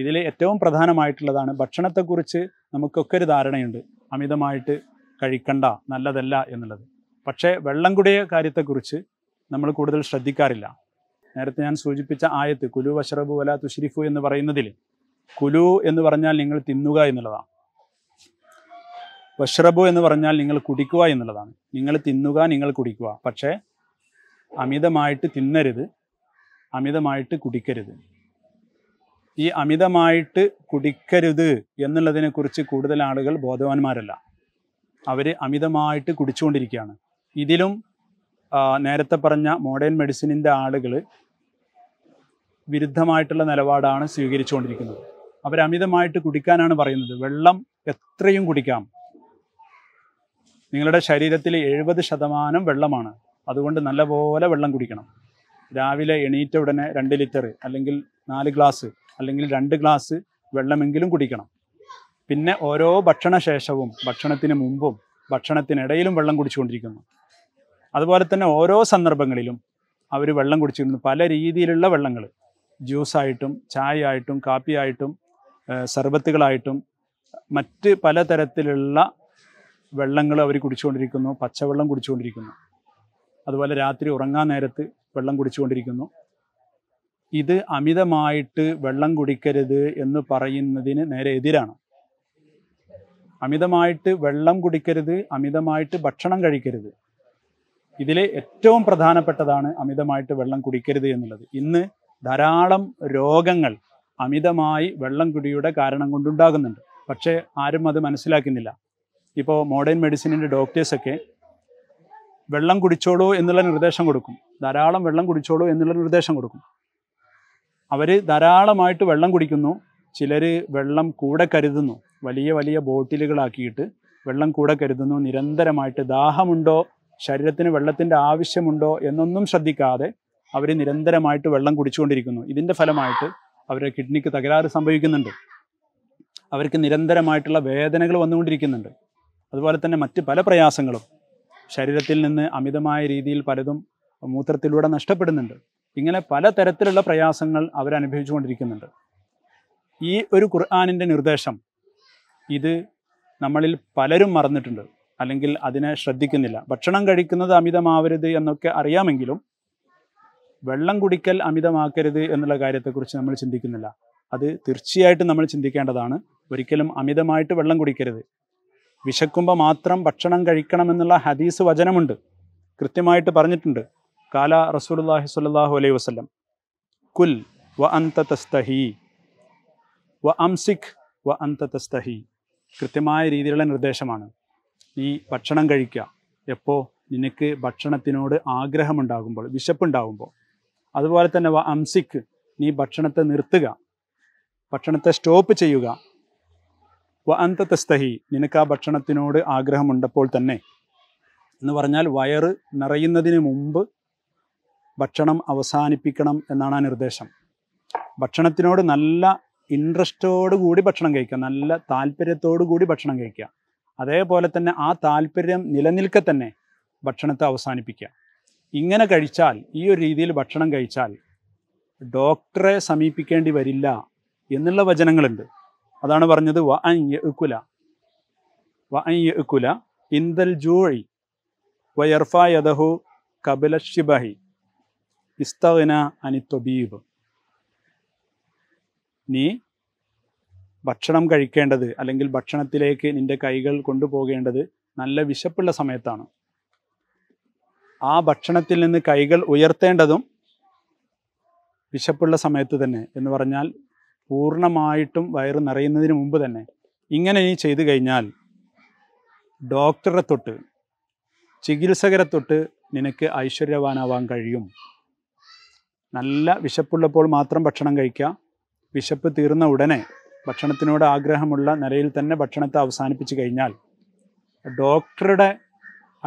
ഇതിൽ ഏറ്റവും പ്രധാനമായിട്ടുള്ളതാണ് ഭക്ഷണത്തെക്കുറിച്ച് നമുക്കൊക്കെ ഒരു ധാരണയുണ്ട് അമിതമായിട്ട് കഴിക്കണ്ട നല്ലതല്ല എന്നുള്ളത് പക്ഷേ വെള്ളം കുടിയ കാര്യത്തെക്കുറിച്ച് നമ്മൾ കൂടുതൽ ശ്രദ്ധിക്കാറില്ല നേരത്തെ ഞാൻ സൂചിപ്പിച്ച ആയത്ത് കുലു വഷറബു വല തുഷിരിഫു എന്ന് പറയുന്നതിൽ കുലു എന്ന് പറഞ്ഞാൽ നിങ്ങൾ തിന്നുക എന്നുള്ളതാണ് വശ്രബു എന്ന് പറഞ്ഞാൽ നിങ്ങൾ കുടിക്കുക എന്നുള്ളതാണ് നിങ്ങൾ തിന്നുക നിങ്ങൾ കുടിക്കുക പക്ഷേ അമിതമായിട്ട് തിന്നരുത് അമിതമായിട്ട് കുടിക്കരുത് ഈ അമിതമായിട്ട് കുടിക്കരുത് എന്നുള്ളതിനെക്കുറിച്ച് കൂടുതൽ ആളുകൾ ബോധവാന്മാരല്ല അവർ അമിതമായിട്ട് കുടിച്ചുകൊണ്ടിരിക്കുകയാണ് ഇതിലും നേരത്തെ പറഞ്ഞ മോഡേൺ മെഡിസിനിൻ്റെ ആളുകൾ വിരുദ്ധമായിട്ടുള്ള നിലപാടാണ് സ്വീകരിച്ചുകൊണ്ടിരിക്കുന്നത് അവർ അമിതമായിട്ട് കുടിക്കാനാണ് പറയുന്നത് വെള്ളം എത്രയും കുടിക്കാം നിങ്ങളുടെ ശരീരത്തിൽ എഴുപത് ശതമാനം വെള്ളമാണ് അതുകൊണ്ട് നല്ലപോലെ വെള്ളം കുടിക്കണം രാവിലെ എണീറ്റ ഉടനെ രണ്ട് ലിറ്റർ അല്ലെങ്കിൽ നാല് ഗ്ലാസ് അല്ലെങ്കിൽ രണ്ട് ഗ്ലാസ് വെള്ളമെങ്കിലും കുടിക്കണം പിന്നെ ഓരോ ഭക്ഷണശേഷവും ഭക്ഷണത്തിന് മുമ്പും ഭക്ഷണത്തിനിടയിലും വെള്ളം കുടിച്ചുകൊണ്ടിരിക്കുന്നു അതുപോലെ തന്നെ ഓരോ സന്ദർഭങ്ങളിലും അവർ വെള്ളം കുടിച്ചിരുന്നു പല രീതിയിലുള്ള വെള്ളങ്ങൾ ജ്യൂസായിട്ടും ചായ ആയിട്ടും കാപ്പിയായിട്ടും സർബത്തുകളായിട്ടും മറ്റ് പലതരത്തിലുള്ള വെള്ളങ്ങൾ അവർ കുടിച്ചുകൊണ്ടിരിക്കുന്നു പച്ചവെള്ളം കുടിച്ചുകൊണ്ടിരിക്കുന്നു അതുപോലെ രാത്രി ഉറങ്ങാൻ നേരത്ത് വെള്ളം കുടിച്ചുകൊണ്ടിരിക്കുന്നു ഇത് അമിതമായിട്ട് വെള്ളം കുടിക്കരുത് എന്ന് പറയുന്നതിന് നേരെ എതിരാണ് അമിതമായിട്ട് വെള്ളം കുടിക്കരുത് അമിതമായിട്ട് ഭക്ഷണം കഴിക്കരുത് ഇതിലെ ഏറ്റവും പ്രധാനപ്പെട്ടതാണ് അമിതമായിട്ട് വെള്ളം കുടിക്കരുത് എന്നുള്ളത് ഇന്ന് ധാരാളം രോഗങ്ങൾ അമിതമായി വെള്ളം കുടിയുടെ കാരണം കൊണ്ടുണ്ടാകുന്നുണ്ട് പക്ഷേ ആരും അത് മനസ്സിലാക്കുന്നില്ല ഇപ്പോൾ മോഡേൺ മെഡിസിനിൻ്റെ ഡോക്ടേഴ്സൊക്കെ വെള്ളം കുടിച്ചോളൂ എന്നുള്ള നിർദ്ദേശം കൊടുക്കും ധാരാളം വെള്ളം കുടിച്ചോളൂ എന്നുള്ള നിർദ്ദേശം കൊടുക്കും അവർ ധാരാളമായിട്ട് വെള്ളം കുടിക്കുന്നു ചിലർ വെള്ളം കൂടെ കരുതുന്നു വലിയ വലിയ ബോട്ടിലുകളാക്കിയിട്ട് വെള്ളം കൂടെ കരുതുന്നു നിരന്തരമായിട്ട് ദാഹമുണ്ടോ ശരീരത്തിന് വെള്ളത്തിൻ്റെ ആവശ്യമുണ്ടോ എന്നൊന്നും ശ്രദ്ധിക്കാതെ അവർ നിരന്തരമായിട്ട് വെള്ളം കുടിച്ചുകൊണ്ടിരിക്കുന്നു ഇതിൻ്റെ ഫലമായിട്ട് അവരുടെ കിഡ്നിക്ക് തകരാറ് സംഭവിക്കുന്നുണ്ട് അവർക്ക് നിരന്തരമായിട്ടുള്ള വേദനകൾ വന്നുകൊണ്ടിരിക്കുന്നുണ്ട് അതുപോലെ തന്നെ മറ്റ് പല പ്രയാസങ്ങളും ശരീരത്തിൽ നിന്ന് അമിതമായ രീതിയിൽ പലതും മൂത്രത്തിലൂടെ നഷ്ടപ്പെടുന്നുണ്ട് ഇങ്ങനെ പലതരത്തിലുള്ള പ്രയാസങ്ങൾ അവരനുഭവിച്ചുകൊണ്ടിരിക്കുന്നുണ്ട് ഈ ഒരു ഖുർആാനിൻ്റെ നിർദ്ദേശം ഇത് നമ്മളിൽ പലരും മറന്നിട്ടുണ്ട് അല്ലെങ്കിൽ അതിനെ ശ്രദ്ധിക്കുന്നില്ല ഭക്ഷണം കഴിക്കുന്നത് അമിതമാവരുത് എന്നൊക്കെ അറിയാമെങ്കിലും വെള്ളം കുടിക്കൽ അമിതമാക്കരുത് എന്നുള്ള കാര്യത്തെക്കുറിച്ച് നമ്മൾ ചിന്തിക്കുന്നില്ല അത് തീർച്ചയായിട്ടും നമ്മൾ ചിന്തിക്കേണ്ടതാണ് ഒരിക്കലും അമിതമായിട്ട് വെള്ളം കുടിക്കരുത് വിശക്കുമ്പോൾ മാത്രം ഭക്ഷണം കഴിക്കണമെന്നുള്ള ഹദീസ് വചനമുണ്ട് കൃത്യമായിട്ട് പറഞ്ഞിട്ടുണ്ട് കാല റസൂലുല്ലാഹി സ്വല്ലല്ലാഹു അലൈഹി വസ്ലം കുൽ വ അന്ത തസ്തഹി വ അംസിഖ് വ അന്ത തസ്തഹി കൃത്യമായ രീതിയിലുള്ള നിർദ്ദേശമാണ് നീ ഭക്ഷണം കഴിക്കുക എപ്പോൾ നിനക്ക് ഭക്ഷണത്തിനോട് ആഗ്രഹമുണ്ടാകുമ്പോൾ വിശപ്പുണ്ടാകുമ്പോൾ അതുപോലെ തന്നെ വ അംസിഖ് നീ ഭക്ഷണത്തെ നിർത്തുക ഭക്ഷണത്തെ സ്റ്റോപ്പ് ചെയ്യുക വ തസ്തഹി നിനക്ക് ആ ഭക്ഷണത്തിനോട് ആഗ്രഹമുണ്ടപ്പോൾ തന്നെ എന്ന് പറഞ്ഞാൽ വയറ് നിറയുന്നതിന് മുമ്പ് ഭക്ഷണം അവസാനിപ്പിക്കണം എന്നാണ് ആ നിർദ്ദേശം ഭക്ഷണത്തിനോട് നല്ല ഇൻട്രസ്റ്റോട് കൂടി ഭക്ഷണം കഴിക്കുക നല്ല താല്പര്യത്തോടു കൂടി ഭക്ഷണം കഴിക്കുക അതേപോലെ തന്നെ ആ താല്പര്യം നിലനിൽക്കെ തന്നെ ഭക്ഷണത്തെ അവസാനിപ്പിക്കുക ഇങ്ങനെ കഴിച്ചാൽ ഈ ഒരു രീതിയിൽ ഭക്ഷണം കഴിച്ചാൽ ഡോക്ടറെ സമീപിക്കേണ്ടി വരില്ല എന്നുള്ള വചനങ്ങളുണ്ട് അതാണ് പറഞ്ഞത് വ അയ്യക്കുല വ അയ്യക്കുല ഇന്തൽ ജൂഴി വയർഫ യദഹു ഷിബഹി ഇസ്തഗന അനിത്തൊബീബ് നീ ഭക്ഷണം കഴിക്കേണ്ടത് അല്ലെങ്കിൽ ഭക്ഷണത്തിലേക്ക് നിന്റെ കൈകൾ കൊണ്ടുപോകേണ്ടത് നല്ല വിശപ്പുള്ള സമയത്താണ് ആ ഭക്ഷണത്തിൽ നിന്ന് കൈകൾ ഉയർത്തേണ്ടതും വിശപ്പുള്ള സമയത്ത് തന്നെ എന്ന് പറഞ്ഞാൽ പൂർണ്ണമായിട്ടും വയറ് നിറയുന്നതിന് മുമ്പ് തന്നെ ഇങ്ങനെ നീ ചെയ്തു കഴിഞ്ഞാൽ ഡോക്ടറെ തൊട്ട് ചികിത്സകരെ തൊട്ട് നിനക്ക് ഐശ്വര്യവാനാവാൻ കഴിയും നല്ല വിശപ്പുള്ളപ്പോൾ മാത്രം ഭക്ഷണം കഴിക്കുക വിശപ്പ് തീർന്ന ഉടനെ ഭക്ഷണത്തിനോട് ആഗ്രഹമുള്ള നിലയിൽ തന്നെ ഭക്ഷണത്തെ അവസാനിപ്പിച്ചു കഴിഞ്ഞാൽ ഡോക്ടറുടെ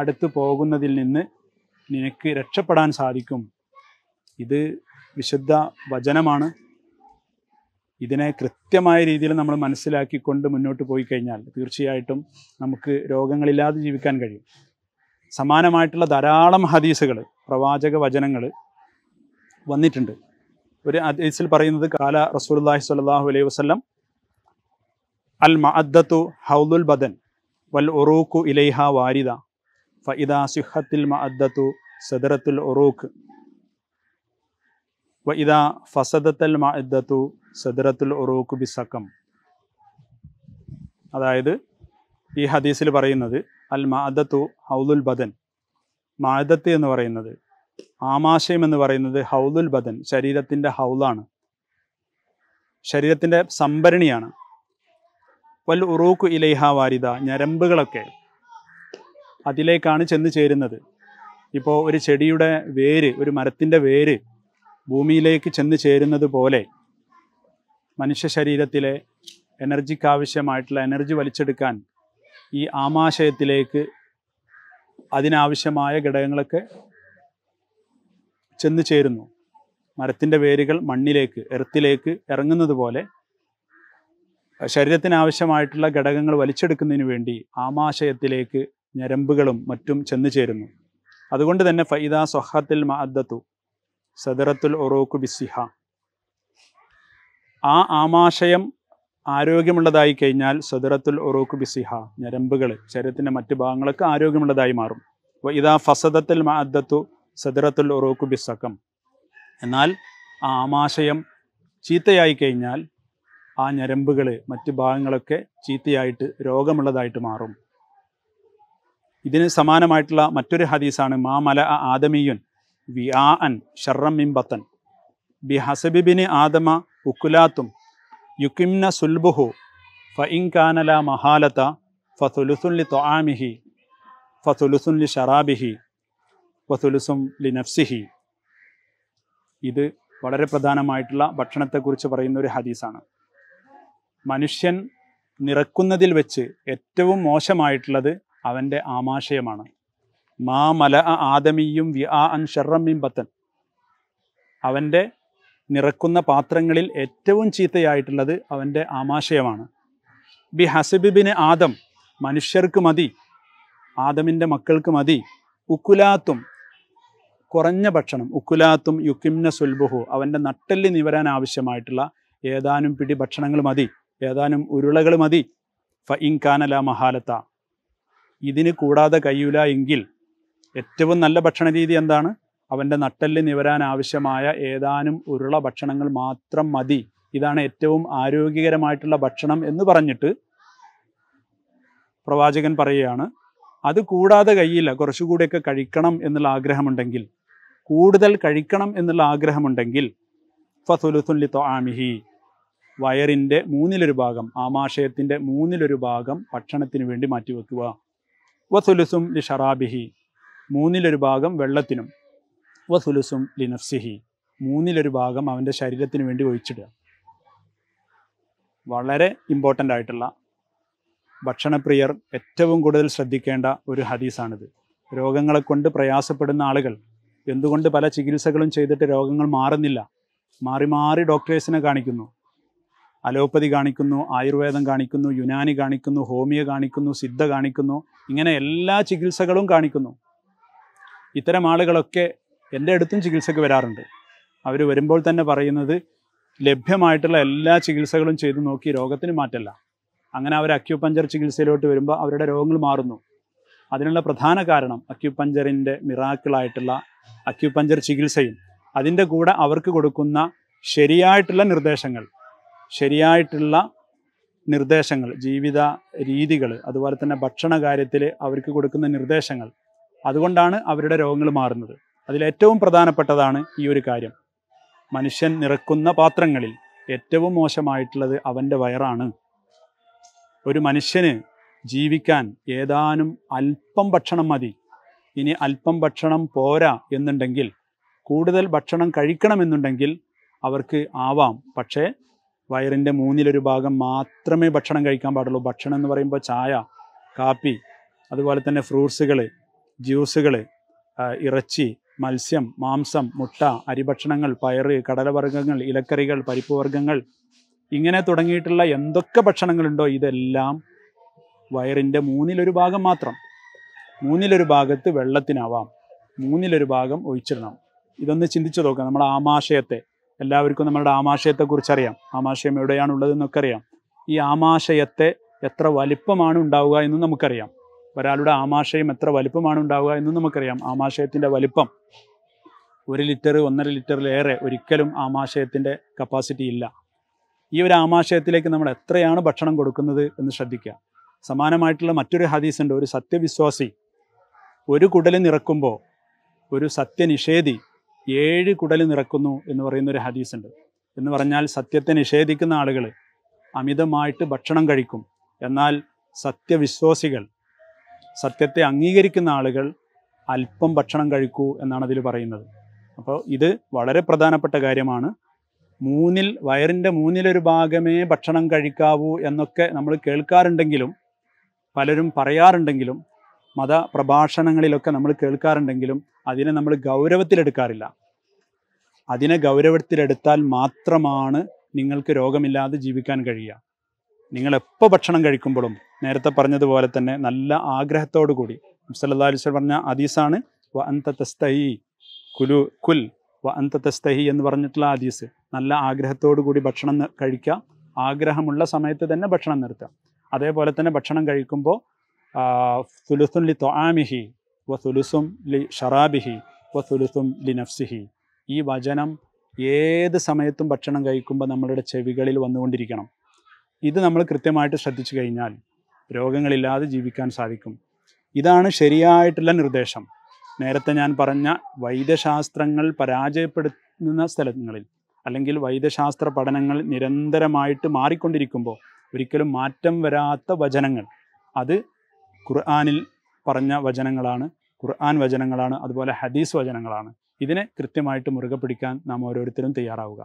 അടുത്ത് പോകുന്നതിൽ നിന്ന് നിനക്ക് രക്ഷപ്പെടാൻ സാധിക്കും ഇത് വിശുദ്ധ വചനമാണ് ഇതിനെ കൃത്യമായ രീതിയിൽ നമ്മൾ മനസ്സിലാക്കിക്കൊണ്ട് മുന്നോട്ട് പോയി കഴിഞ്ഞാൽ തീർച്ചയായിട്ടും നമുക്ക് രോഗങ്ങളില്ലാതെ ജീവിക്കാൻ കഴിയും സമാനമായിട്ടുള്ള ധാരാളം ഹദീസുകൾ പ്രവാചക വചനങ്ങൾ വന്നിട്ടുണ്ട് ഒരു ഹദീസിൽ പറയുന്നത് കാല റസൂലുല്ലാഹി സ്വല്ലല്ലാഹു അലൈഹി വസല്ലം അൽ മഅദ്ദത്തു ഹൗലുൽ ബദൻ വൽ ഉറൂഖു ഇലൈഹ വാരിദ ഫഇദാ സിഹത്തിൽ മഅദ്ദത്തു സദറത്തുൽ ഒറൂഖ് വഇദാ ഫസദത്തൽ മഅദ്ദത്തു സദറത്തുൽ ഒറൂഖ് ബിസഖം അതായത് ഈ ഹദീസിൽ പറയുന്നത് അൽ മഅദ്ദത്തു ഹൗലുൽ ബദൻ മാദത്ത് എന്ന് പറയുന്നത് ആമാശയം എന്ന് പറയുന്നത് ഹൗലുൽ ബദൻ ശരീരത്തിൻ്റെ ഹൗലാണ് ശരീരത്തിൻ്റെ സംഭരണിയാണ് വൽ ഉറൂക്ക് ഇലൈഹ വാരിത ഞരമ്പുകളൊക്കെ അതിലേക്കാണ് ചെന്ന് ചേരുന്നത് ഇപ്പോൾ ഒരു ചെടിയുടെ വേര് ഒരു മരത്തിൻ്റെ വേര് ഭൂമിയിലേക്ക് ചെന്ന് ചേരുന്നത് പോലെ മനുഷ്യ ശരീരത്തിലെ എനർജിക്ക് ആവശ്യമായിട്ടുള്ള എനർജി വലിച്ചെടുക്കാൻ ഈ ആമാശയത്തിലേക്ക് അതിനാവശ്യമായ ഘടകങ്ങളൊക്കെ ചെന്ന് ചേരുന്നു മരത്തിൻ്റെ വേരുകൾ മണ്ണിലേക്ക് എർത്തിലേക്ക് ഇറങ്ങുന്നത് പോലെ ശരീരത്തിന് ആവശ്യമായിട്ടുള്ള ഘടകങ്ങൾ വലിച്ചെടുക്കുന്നതിന് വേണ്ടി ആമാശയത്തിലേക്ക് ഞരമ്പുകളും മറ്റും ചെന്നു ചേരുന്നു അതുകൊണ്ട് തന്നെ ഫൈദ സൊഹത്തിൽ മഅദ്ദത്തു സദറത്തുൽ ഒറോക്ക് ബിസിഹ ആ ആമാശയം ആരോഗ്യമുള്ളതായി കഴിഞ്ഞാൽ സദറത്തുൽ ഒറോക്ക് ബിസിഹ ഞരമ്പുകൾ ശരീരത്തിൻ്റെ മറ്റു ഭാഗങ്ങളൊക്കെ ആരോഗ്യമുള്ളതായി മാറും ഇതാ ഫസദത്തിൽ മഅദ്ദത്തു സദറത്തുൽ ഒറോക്കു ബിസക്കം എന്നാൽ ആ ആമാശയം ചീത്തയായി കഴിഞ്ഞാൽ ആ ഞരമ്പുകൾ മറ്റ് ഭാഗങ്ങളൊക്കെ ചീത്തയായിട്ട് രോഗമുള്ളതായിട്ട് മാറും ഇതിന് സമാനമായിട്ടുള്ള മറ്റൊരു ഹദീസാണ് മാ മല ആദമിയുൻ വി ആ അൻ ഷർറം മിംബത്തൻ ബി ഹസബിബിന് ആദമ ഉക്കുലാത്തും യുക്കിംന സുൽബുഹു ഫ ഇൻകാനല മഹാലത ഫുലുസുല്ലി തൊആമിഹി ഫുലുസുല്ലി ഷറാബിഹി വസുലുസും ലിനഫ്സിഹി ഇത് വളരെ പ്രധാനമായിട്ടുള്ള ഭക്ഷണത്തെക്കുറിച്ച് പറയുന്ന ഒരു ഹദീസാണ് മനുഷ്യൻ നിറക്കുന്നതിൽ വെച്ച് ഏറ്റവും മോശമായിട്ടുള്ളത് അവൻ്റെ ആമാശയമാണ് മാ മല ആദമിയും വി ആ അൻ ഷർറമ്മിയും പത്തൻ അവൻ്റെ നിറക്കുന്ന പാത്രങ്ങളിൽ ഏറ്റവും ചീത്തയായിട്ടുള്ളത് അവൻ്റെ ആമാശയമാണ് ബി ഹസബിബിന് ആദം മനുഷ്യർക്ക് മതി ആദമിൻ്റെ മക്കൾക്ക് മതി ഉക്കുലാത്തും കുറഞ്ഞ ഭക്ഷണം ഉക്കുലാത്തും യുക്കിംന സുൽബുഹു അവൻ്റെ നട്ടെല്ലി നിവരാൻ ആവശ്യമായിട്ടുള്ള ഏതാനും പിടി ഭക്ഷണങ്ങൾ മതി ഏതാനും ഉരുളകൾ മതി ഫ ഇൻകാനല മഹാലത്ത ഇതിന് കൂടാതെ കഴിയൂല എങ്കിൽ ഏറ്റവും നല്ല ഭക്ഷണ രീതി എന്താണ് അവൻ്റെ നട്ടെല്ലി നിവരാൻ ആവശ്യമായ ഏതാനും ഉരുള ഭക്ഷണങ്ങൾ മാത്രം മതി ഇതാണ് ഏറ്റവും ആരോഗ്യകരമായിട്ടുള്ള ഭക്ഷണം എന്ന് പറഞ്ഞിട്ട് പ്രവാചകൻ പറയുകയാണ് അത് കൂടാതെ കഴിയില്ല കുറച്ചുകൂടിയൊക്കെ കഴിക്കണം എന്നുള്ള ആഗ്രഹമുണ്ടെങ്കിൽ കൂടുതൽ കഴിക്കണം എന്നുള്ള ആഗ്രഹമുണ്ടെങ്കിൽ ഫസുലുത്തുല്ലി തൊആമിഹി വയറിൻ്റെ മൂന്നിലൊരു ഭാഗം ആമാശയത്തിൻ്റെ മൂന്നിലൊരു ഭാഗം ഭക്ഷണത്തിന് വേണ്ടി മാറ്റിവെക്കുക വസുലുസും ലി ഷറാബിഹി മൂന്നിലൊരു ഭാഗം വെള്ളത്തിനും വസുലുസും ലി നഫ്സിഹി മൂന്നിലൊരു ഭാഗം അവൻ്റെ ശരീരത്തിന് വേണ്ടി ഒഴിച്ചിടുക വളരെ ഇമ്പോർട്ടൻ്റ് ആയിട്ടുള്ള ഭക്ഷണപ്രിയർ ഏറ്റവും കൂടുതൽ ശ്രദ്ധിക്കേണ്ട ഒരു ഹദീസാണിത് രോഗങ്ങളെ കൊണ്ട് പ്രയാസപ്പെടുന്ന ആളുകൾ എന്തുകൊണ്ട് പല ചികിത്സകളും ചെയ്തിട്ട് രോഗങ്ങൾ മാറുന്നില്ല മാറി മാറി ഡോക്ടേഴ്സിനെ കാണിക്കുന്നു അലോപ്പതി കാണിക്കുന്നു ആയുർവേദം കാണിക്കുന്നു യുനാനി കാണിക്കുന്നു ഹോമിയോ കാണിക്കുന്നു സിദ്ധ കാണിക്കുന്നു ഇങ്ങനെ എല്ലാ ചികിത്സകളും കാണിക്കുന്നു ഇത്തരം ആളുകളൊക്കെ എൻ്റെ അടുത്തും ചികിത്സയ്ക്ക് വരാറുണ്ട് അവർ വരുമ്പോൾ തന്നെ പറയുന്നത് ലഭ്യമായിട്ടുള്ള എല്ലാ ചികിത്സകളും ചെയ്തു നോക്കി രോഗത്തിന് മാറ്റല്ല അങ്ങനെ അവർ അക്യുപഞ്ചർ ചികിത്സയിലോട്ട് വരുമ്പോൾ അവരുടെ രോഗങ്ങൾ മാറുന്നു അതിനുള്ള പ്രധാന കാരണം അക്യുപഞ്ചറിൻ്റെ മിറാക്കിളായിട്ടുള്ള അക്യുപഞ്ചർ ചികിത്സയും അതിൻ്റെ കൂടെ അവർക്ക് കൊടുക്കുന്ന ശരിയായിട്ടുള്ള നിർദ്ദേശങ്ങൾ ശരിയായിട്ടുള്ള നിർദ്ദേശങ്ങൾ ജീവിത രീതികൾ അതുപോലെ തന്നെ ഭക്ഷണ കാര്യത്തിൽ അവർക്ക് കൊടുക്കുന്ന നിർദ്ദേശങ്ങൾ അതുകൊണ്ടാണ് അവരുടെ രോഗങ്ങൾ മാറുന്നത് അതിലേറ്റവും പ്രധാനപ്പെട്ടതാണ് ഈ ഒരു കാര്യം മനുഷ്യൻ നിറക്കുന്ന പാത്രങ്ങളിൽ ഏറ്റവും മോശമായിട്ടുള്ളത് അവൻ്റെ വയറാണ് ഒരു മനുഷ്യന് ജീവിക്കാൻ ഏതാനും അല്പം ഭക്ഷണം മതി ഇനി അല്പം ഭക്ഷണം പോരാ എന്നുണ്ടെങ്കിൽ കൂടുതൽ ഭക്ഷണം കഴിക്കണമെന്നുണ്ടെങ്കിൽ അവർക്ക് ആവാം പക്ഷേ വയറിൻ്റെ മൂന്നിലൊരു ഭാഗം മാത്രമേ ഭക്ഷണം കഴിക്കാൻ പാടുള്ളൂ ഭക്ഷണം എന്ന് പറയുമ്പോൾ ചായ കാപ്പി അതുപോലെ തന്നെ ഫ്രൂട്ട്സുകൾ ജ്യൂസുകൾ ഇറച്ചി മത്സ്യം മാംസം മുട്ട അരിഭക്ഷണങ്ങൾ പയറ് കടലവർഗ്ഗങ്ങൾ ഇലക്കറികൾ പരിപ്പ് വർഗ്ഗങ്ങൾ ഇങ്ങനെ തുടങ്ങിയിട്ടുള്ള എന്തൊക്കെ ഭക്ഷണങ്ങളുണ്ടോ ഇതെല്ലാം വയറിൻ്റെ മൂന്നിലൊരു ഭാഗം മാത്രം മൂന്നിലൊരു ഭാഗത്ത് വെള്ളത്തിനാവാം മൂന്നിലൊരു ഭാഗം ഒഴിച്ചിടണം ഇതൊന്ന് ചിന്തിച്ചു നോക്കാം നമ്മുടെ ആമാശയത്തെ എല്ലാവർക്കും നമ്മളുടെ ആമാശയത്തെക്കുറിച്ച് അറിയാം ആമാശയം എവിടെയാണുള്ളതെന്നൊക്കെ അറിയാം ഈ ആമാശയത്തെ എത്ര വലിപ്പമാണ് ഉണ്ടാവുക എന്നും നമുക്കറിയാം ഒരാളുടെ ആമാശയം എത്ര വലിപ്പമാണ് ഉണ്ടാവുക എന്നും നമുക്കറിയാം ആമാശയത്തിൻ്റെ വലിപ്പം ഒരു ലിറ്റർ ഒന്നര ലിറ്ററിലേറെ ഒരിക്കലും ആമാശയത്തിൻ്റെ കപ്പാസിറ്റി ഇല്ല ഈ ഒരു ആമാശയത്തിലേക്ക് നമ്മൾ എത്രയാണ് ഭക്ഷണം കൊടുക്കുന്നത് എന്ന് ശ്രദ്ധിക്കുക സമാനമായിട്ടുള്ള മറ്റൊരു ഹദീസുണ്ട് ഒരു സത്യവിശ്വാസി ഒരു കുടൽ നിറക്കുമ്പോൾ ഒരു സത്യനിഷേധി ഏഴ് കുടൽ നിറക്കുന്നു എന്ന് പറയുന്ന ഒരു ഹദീസുണ്ട് എന്ന് പറഞ്ഞാൽ സത്യത്തെ നിഷേധിക്കുന്ന ആളുകൾ അമിതമായിട്ട് ഭക്ഷണം കഴിക്കും എന്നാൽ സത്യവിശ്വാസികൾ സത്യത്തെ അംഗീകരിക്കുന്ന ആളുകൾ അല്പം ഭക്ഷണം കഴിക്കൂ എന്നാണ് അതിൽ പറയുന്നത് അപ്പോൾ ഇത് വളരെ പ്രധാനപ്പെട്ട കാര്യമാണ് മൂന്നിൽ വയറിൻ്റെ മൂന്നിലൊരു ഭാഗമേ ഭക്ഷണം കഴിക്കാവൂ എന്നൊക്കെ നമ്മൾ കേൾക്കാറുണ്ടെങ്കിലും പലരും പറയാറുണ്ടെങ്കിലും മത പ്രഭാഷണങ്ങളിലൊക്കെ നമ്മൾ കേൾക്കാറുണ്ടെങ്കിലും അതിനെ നമ്മൾ ഗൗരവത്തിലെടുക്കാറില്ല അതിനെ ഗൗരവത്തിലെടുത്താൽ മാത്രമാണ് നിങ്ങൾക്ക് രോഗമില്ലാതെ ജീവിക്കാൻ കഴിയുക നിങ്ങൾ എപ്പോൾ ഭക്ഷണം കഴിക്കുമ്പോഴും നേരത്തെ പറഞ്ഞതുപോലെ തന്നെ നല്ല ആഗ്രഹത്തോടു കൂടി മുസല്ലാ പറഞ്ഞ അദീസാണ് വ അന്ത കുലു കുൽ വ അന്ത തസ്തഹി എന്ന് പറഞ്ഞിട്ടുള്ള ഹദീസ് നല്ല ആഗ്രഹത്തോടു കൂടി ഭക്ഷണം കഴിക്കുക ആഗ്രഹമുള്ള സമയത്ത് തന്നെ ഭക്ഷണം നിർത്തുക അതേപോലെ തന്നെ ഭക്ഷണം കഴിക്കുമ്പോൾ സുലുസും ലി തൊആമിഹി വ സുലുസും ലി ഷറാബിഹി വ സുലുസും ലി നഫ്സിഹി ഈ വചനം ഏത് സമയത്തും ഭക്ഷണം കഴിക്കുമ്പോൾ നമ്മളുടെ ചെവികളിൽ വന്നുകൊണ്ടിരിക്കണം ഇത് നമ്മൾ കൃത്യമായിട്ട് ശ്രദ്ധിച്ചു കഴിഞ്ഞാൽ രോഗങ്ങളില്ലാതെ ജീവിക്കാൻ സാധിക്കും ഇതാണ് ശരിയായിട്ടുള്ള നിർദ്ദേശം നേരത്തെ ഞാൻ പറഞ്ഞ വൈദ്യശാസ്ത്രങ്ങൾ പരാജയപ്പെടുത്തുന്ന സ്ഥലങ്ങളിൽ അല്ലെങ്കിൽ വൈദ്യശാസ്ത്ര പഠനങ്ങൾ നിരന്തരമായിട്ട് മാറിക്കൊണ്ടിരിക്കുമ്പോൾ ഒരിക്കലും മാറ്റം വരാത്ത വചനങ്ങൾ അത് ഖുർആാനിൽ പറഞ്ഞ വചനങ്ങളാണ് ഖുർആൻ വചനങ്ങളാണ് അതുപോലെ ഹദീസ് വചനങ്ങളാണ് ഇതിനെ കൃത്യമായിട്ട് മുറുകെ പിടിക്കാൻ നാം ഓരോരുത്തരും തയ്യാറാവുക